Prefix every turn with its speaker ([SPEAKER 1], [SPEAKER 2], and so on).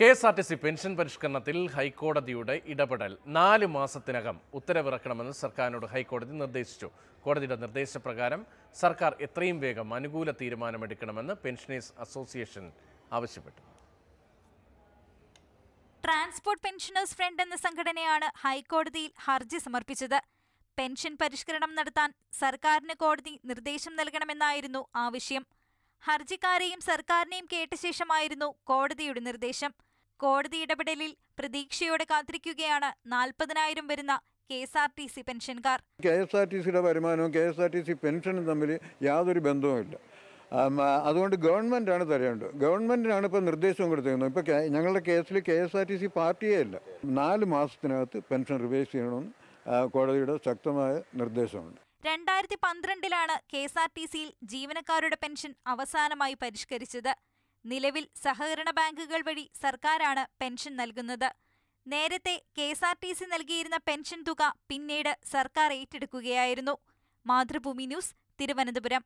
[SPEAKER 1] K S R T C pension പരിഷ്കരണത്തിൽ ഹൈക്കോടതിയുടെ ഇടപെടൽ നാല് മാസത്തിനകം ഉത്തരവിറക്കണമെന്ന് സർക്കാരിനോട് ഹൈക്കോടതി നിർദ്ദേശിച്ചു കോടതിയുടെ നിർദ്ദേശപ്രകാരം സർക്കാർ എത്രയും വേഗം അനുകൂല തീരുമാനമെടുക്കണമെന്ന് പെൻഷനേഴ്സ് അസോസിയേഷൻ ആവശ്യപ്പെട്ടു
[SPEAKER 2] ട്രാൻസ്പോർട്ട് പെൻഷനേഴ്സ് ഫ്രണ്ട് എന്ന സംഘടനയാണ് ഹൈക്കോടതിയിൽ ഹർജി സമർപ്പിച്ചത് പെൻഷൻ പരിഷ്കരണം നടത്താൻ സർക്കാരിന് കോടതി നിർദ്ദേശം നൽകണമെന്നായിരുന്നു ആവശ്യം ഹർജിക്കാരെയും സർക്കാരിനെയും കേട്ട ശേഷമായിരുന്നു കോടതിയുടെ നിർദ്ദേശം കോടതി ഇടപെടലിൽ പ്രതീക്ഷയോടെ കാത്തിരിക്കുകയാണ് നാൽപ്പതിനായിരം വരുന്ന K S R T C പെൻഷൻകാർ
[SPEAKER 3] കെ എസ് ആർ ടി സിയുടെ വരുമാനവും K S R T C പെൻഷനും തമ്മിൽ യാതൊരു ബന്ധവുമില്ല അതുകൊണ്ട് ഗവൺമെൻറ്റാണ് തരേണ്ടത് ഗവൺമെൻറ്റിനാണ് ഇപ്പോൾ നിർദ്ദേശവും കൊടുത്തിരുന്നത് ഇപ്പോൾ ഞങ്ങളുടെ കേസിൽ K S R T C പാർട്ടിയേ ഇല്ല നാല് മാസത്തിനകത്ത് പെൻഷൻ റിവേഴ്സ് ചെയ്യണമെന്ന് കോടതിയുടെ ശക്തമായ നിർദ്ദേശമുണ്ട്
[SPEAKER 2] രണ്ടായിരത്തി പന്ത്രണ്ടിലാണ് കെ എസ് ആർ ടി സിയിൽ ജീവനക്കാരുടെ പെൻഷൻ അവസാനമായി പരിഷ്കരിച്ചത് നിലവിൽ സഹകരണ ബാങ്കുകൾ വഴി സർക്കാരാണ് പെൻഷൻ നൽകുന്നത് നേരത്തെ K S R T C നൽകിയിരുന്ന പെൻഷൻ തുക പിന്നീട് സർക്കാർ ഏറ്റെടുക്കുകയായിരുന്നു മാതൃഭൂമി ന്യൂസ് തിരുവനന്തപുരം